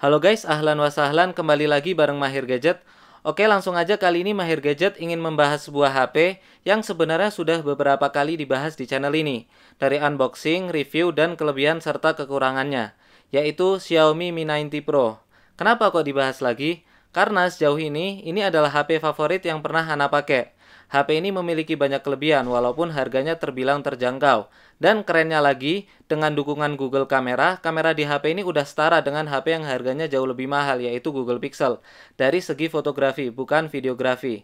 Halo guys, ahlan wasahlan kembali lagi bareng Mahir Gadget. Oke, langsung aja kali ini Mahir Gadget ingin membahas sebuah HP yang sebenarnya sudah beberapa kali dibahas di channel ini, dari unboxing, review, dan kelebihan serta kekurangannya, yaitu Xiaomi Mi 90 Pro. Kenapa kok dibahas lagi? Karena sejauh ini, ini adalah HP favorit yang pernah Hana pakai. HP ini memiliki banyak kelebihan walaupun harganya terbilang terjangkau. Dan kerennya lagi, dengan dukungan Google Kamera, kamera di HP ini udah setara dengan HP yang harganya jauh lebih mahal yaitu Google Pixel dari segi fotografi bukan videografi.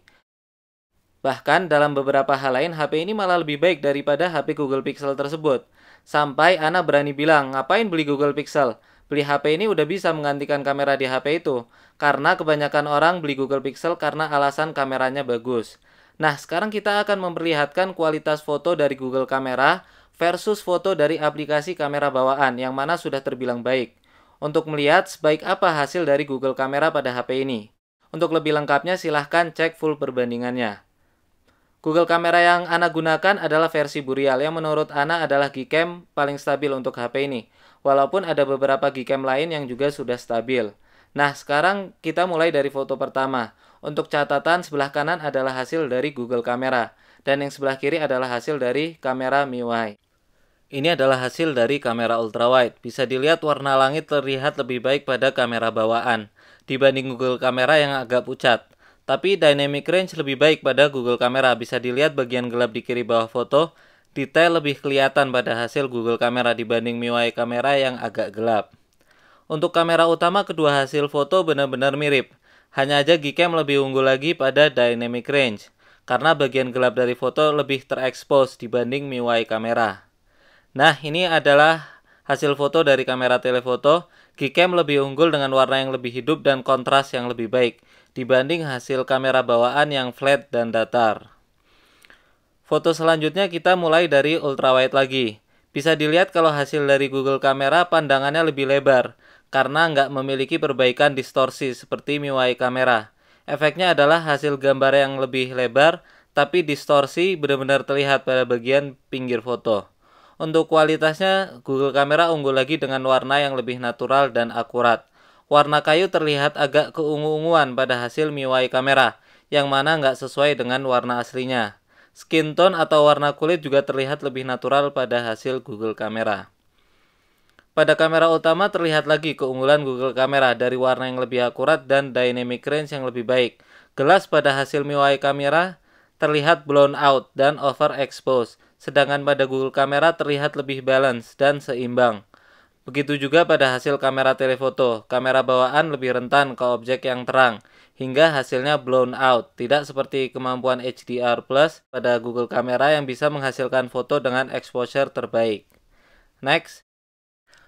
Bahkan dalam beberapa hal lain HP ini malah lebih baik daripada HP Google Pixel tersebut. Sampai Ana berani bilang, ngapain beli Google Pixel? Beli HP ini udah bisa menggantikan kamera di HP itu. Karena kebanyakan orang beli Google Pixel karena alasan kameranya bagus. Nah, sekarang kita akan memperlihatkan kualitas foto dari Google Kamera versus foto dari aplikasi kamera bawaan yang mana sudah terbilang baik. Untuk melihat sebaik apa hasil dari Google Kamera pada HP ini. Untuk lebih lengkapnya silahkan cek full perbandingannya. Google Kamera yang Ana gunakan adalah versi Burial yang menurut Ana adalah Gcam paling stabil untuk HP ini. Walaupun ada beberapa Gcam lain yang juga sudah stabil. Nah, sekarang kita mulai dari foto pertama. Untuk catatan sebelah kanan adalah hasil dari Google Kamera dan yang sebelah kiri adalah hasil dari kamera MIUI. Ini adalah hasil dari kamera ultrawide. Bisa dilihat warna langit terlihat lebih baik pada kamera bawaan dibanding Google Kamera yang agak pucat. Tapi dynamic range lebih baik pada Google Kamera. Bisa dilihat bagian gelap di kiri bawah foto, detail lebih kelihatan pada hasil Google Kamera dibanding MIUI kamera yang agak gelap. Untuk kamera utama kedua hasil foto benar-benar mirip. Hanya aja Gcam lebih unggul lagi pada dynamic range, karena bagian gelap dari foto lebih terekspos dibanding MIUI kamera. Nah, ini adalah hasil foto dari kamera telefoto. Gcam lebih unggul dengan warna yang lebih hidup dan kontras yang lebih baik dibanding hasil kamera bawaan yang flat dan datar. Foto selanjutnya kita mulai dari ultrawide lagi. Bisa dilihat kalau hasil dari Google Kamera pandangannya lebih lebar, karena nggak memiliki perbaikan distorsi seperti MIUI kamera. Efeknya adalah hasil gambar yang lebih lebar, tapi distorsi benar-benar terlihat pada bagian pinggir foto. Untuk kualitasnya, Google Kamera unggul lagi dengan warna yang lebih natural dan akurat. Warna kayu terlihat agak keungu-unguan pada hasil MIUI kamera, yang mana nggak sesuai dengan warna aslinya. Skin tone atau warna kulit juga terlihat lebih natural pada hasil Google Kamera. Pada kamera utama terlihat lagi keunggulan Google Kamera dari warna yang lebih akurat dan dynamic range yang lebih baik. Gelas pada hasil MIUI kamera terlihat blown out dan overexposed, sedangkan pada Google Kamera terlihat lebih balance dan seimbang. Begitu juga pada hasil kamera telefoto, kamera bawaan lebih rentan ke objek yang terang, hingga hasilnya blown out, tidak seperti kemampuan HDR Plus pada Google Kamera yang bisa menghasilkan foto dengan exposure terbaik. Next,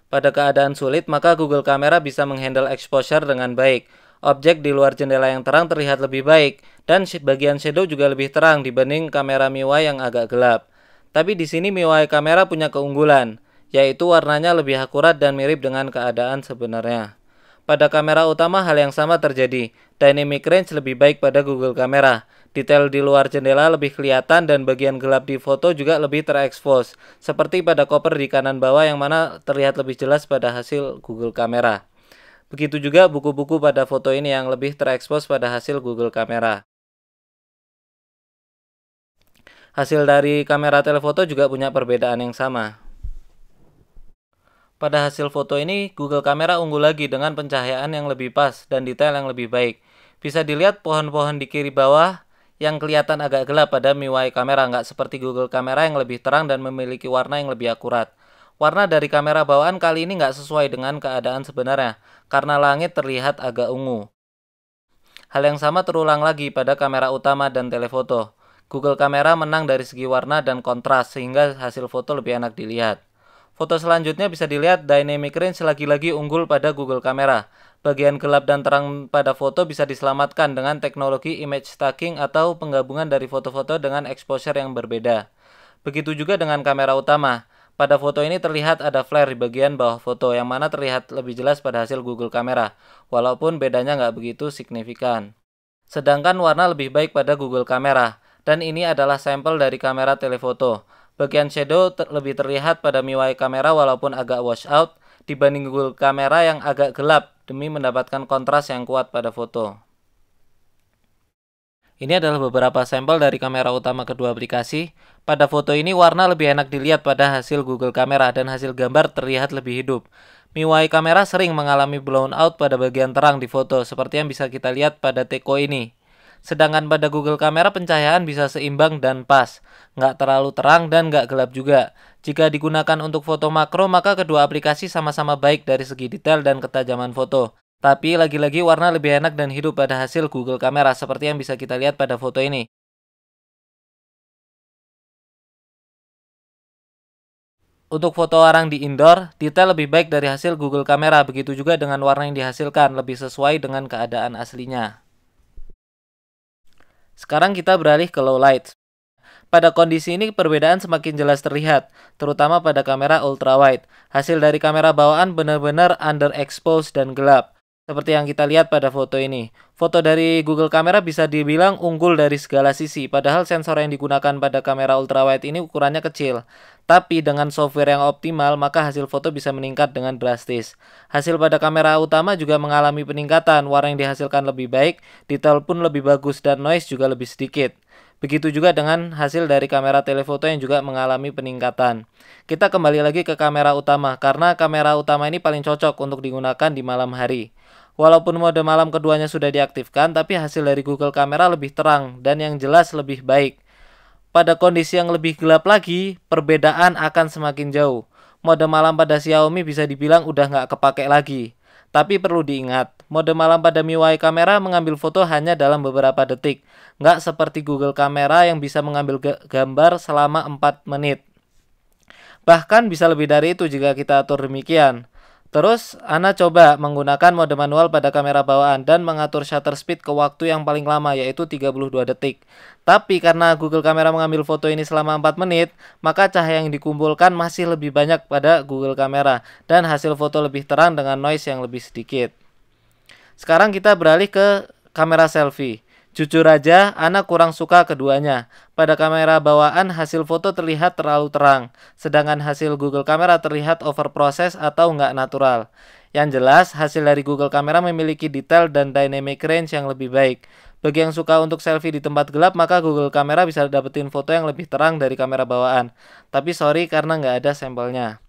pada keadaan sulit, maka Google Kamera bisa menghandle exposure dengan baik. Objek di luar jendela yang terang terlihat lebih baik, dan bagian shadow juga lebih terang dibanding kamera MIUI yang agak gelap. Tapi di sini MIUI kamera punya keunggulan, yaitu warnanya lebih akurat dan mirip dengan keadaan sebenarnya. Pada kamera utama hal yang sama terjadi, dynamic range lebih baik pada Google Kamera, Detail di luar jendela lebih kelihatan dan bagian gelap di foto juga lebih terekspos, seperti pada koper di kanan bawah yang mana terlihat lebih jelas pada hasil Google Kamera. Begitu juga buku-buku pada foto ini yang lebih terekspos pada hasil Google Kamera. Hasil dari kamera telefoto juga punya perbedaan yang sama. Pada hasil foto ini, Google Kamera unggul lagi dengan pencahayaan yang lebih pas dan detail yang lebih baik. Bisa dilihat pohon-pohon di kiri bawah, yang kelihatan agak gelap pada MIUI kamera, nggak seperti Google kamera yang lebih terang dan memiliki warna yang lebih akurat. Warna dari kamera bawaan kali ini nggak sesuai dengan keadaan sebenarnya, karena langit terlihat agak ungu. Hal yang sama terulang lagi pada kamera utama dan telefoto. Google kamera menang dari segi warna dan kontras, sehingga hasil foto lebih enak dilihat. Foto selanjutnya bisa dilihat dynamic range lagi-lagi unggul pada Google Kamera. Bagian gelap dan terang pada foto bisa diselamatkan dengan teknologi image stacking atau penggabungan dari foto-foto dengan exposure yang berbeda. Begitu juga dengan kamera utama. Pada foto ini terlihat ada flare di bagian bawah foto yang mana terlihat lebih jelas pada hasil Google Kamera, walaupun bedanya nggak begitu signifikan. Sedangkan warna lebih baik pada Google Kamera, dan ini adalah sampel dari kamera telefoto. Bagian shadow ter lebih terlihat pada MIUI kamera walaupun agak washout dibanding Google kamera yang agak gelap demi mendapatkan kontras yang kuat pada foto. Ini adalah beberapa sampel dari kamera utama kedua aplikasi. Pada foto ini warna lebih enak dilihat pada hasil Google kamera dan hasil gambar terlihat lebih hidup. MIUI kamera sering mengalami blown out pada bagian terang di foto seperti yang bisa kita lihat pada Teko ini. Sedangkan pada Google Kamera pencahayaan bisa seimbang dan pas, nggak terlalu terang dan nggak gelap juga. Jika digunakan untuk foto makro, maka kedua aplikasi sama-sama baik dari segi detail dan ketajaman foto. Tapi lagi-lagi warna lebih enak dan hidup pada hasil Google Kamera seperti yang bisa kita lihat pada foto ini. Untuk foto orang di indoor, detail lebih baik dari hasil Google Kamera, begitu juga dengan warna yang dihasilkan, lebih sesuai dengan keadaan aslinya. Sekarang kita beralih ke low light. Pada kondisi ini perbedaan semakin jelas terlihat, terutama pada kamera ultrawide. Hasil dari kamera bawaan benar-benar underexposed dan gelap seperti yang kita lihat pada foto ini. Foto dari Google Kamera bisa dibilang unggul dari segala sisi, padahal sensor yang digunakan pada kamera ultrawide ini ukurannya kecil. Tapi dengan software yang optimal, maka hasil foto bisa meningkat dengan drastis. Hasil pada kamera utama juga mengalami peningkatan, warna yang dihasilkan lebih baik, detail pun lebih bagus, dan noise juga lebih sedikit. Begitu juga dengan hasil dari kamera telefoto yang juga mengalami peningkatan. Kita kembali lagi ke kamera utama karena kamera utama ini paling cocok untuk digunakan di malam hari. Walaupun mode malam keduanya sudah diaktifkan, tapi hasil dari Google Kamera lebih terang dan yang jelas lebih baik. Pada kondisi yang lebih gelap lagi, perbedaan akan semakin jauh. Mode malam pada Xiaomi bisa dibilang udah nggak kepake lagi. Tapi perlu diingat, Mode malam pada MIUI kamera mengambil foto hanya dalam beberapa detik. Nggak seperti Google Kamera yang bisa mengambil gambar selama 4 menit. Bahkan bisa lebih dari itu jika kita atur demikian. Terus, Anda coba menggunakan mode manual pada kamera bawaan dan mengatur shutter speed ke waktu yang paling lama yaitu 32 detik. Tapi karena Google Kamera mengambil foto ini selama 4 menit, maka cahaya yang dikumpulkan masih lebih banyak pada Google Kamera dan hasil foto lebih terang dengan noise yang lebih sedikit. Sekarang kita beralih ke kamera selfie. Jujur aja, anak kurang suka keduanya. Pada kamera bawaan, hasil foto terlihat terlalu terang, sedangkan hasil Google Kamera terlihat overprocess atau nggak natural. Yang jelas, hasil dari Google Kamera memiliki detail dan dynamic range yang lebih baik. Bagi yang suka untuk selfie di tempat gelap, maka Google Kamera bisa dapetin foto yang lebih terang dari kamera bawaan. Tapi sorry karena nggak ada sampelnya.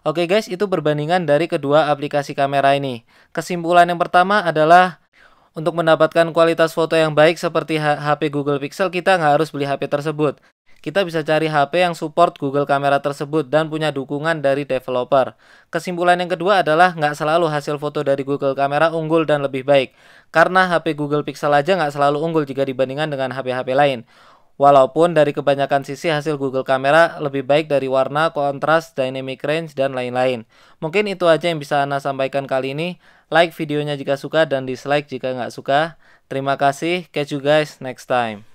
Oke guys, itu perbandingan dari kedua aplikasi kamera ini. Kesimpulan yang pertama adalah untuk mendapatkan kualitas foto yang baik seperti HP Google Pixel, kita nggak harus beli HP tersebut. Kita bisa cari HP yang support Google Kamera tersebut dan punya dukungan dari developer. Kesimpulan yang kedua adalah nggak selalu hasil foto dari Google Kamera unggul dan lebih baik. Karena HP Google Pixel aja nggak selalu unggul jika dibandingkan dengan HP-HP lain. Walaupun dari kebanyakan sisi hasil Google Kamera lebih baik dari warna, kontras, dynamic range, dan lain-lain. Mungkin itu aja yang bisa Ana sampaikan kali ini. Like videonya jika suka dan dislike jika nggak suka. Terima kasih, catch you guys next time.